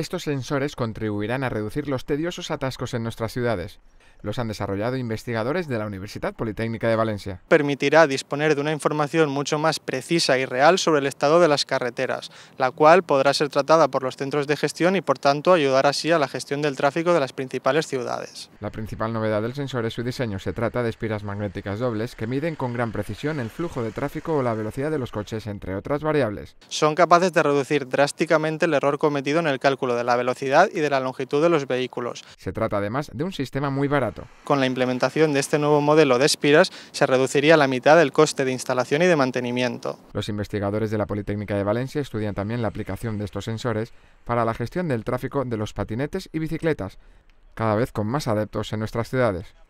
Estos sensores contribuirán a reducir los tediosos atascos en nuestras ciudades. Los han desarrollado investigadores de la Universidad Politécnica de Valencia. Permitirá disponer de una información mucho más precisa y real sobre el estado de las carreteras, la cual podrá ser tratada por los centros de gestión y por tanto ayudar así a la gestión del tráfico de las principales ciudades. La principal novedad del sensor es su diseño. Se trata de espiras magnéticas dobles que miden con gran precisión el flujo de tráfico o la velocidad de los coches, entre otras variables. Son capaces de reducir drásticamente el error cometido en el cálculo de la velocidad y de la longitud de los vehículos. Se trata además de un sistema muy barato. Con la implementación de este nuevo modelo de espiras se reduciría la mitad del coste de instalación y de mantenimiento. Los investigadores de la Politécnica de Valencia estudian también la aplicación de estos sensores para la gestión del tráfico de los patinetes y bicicletas, cada vez con más adeptos en nuestras ciudades.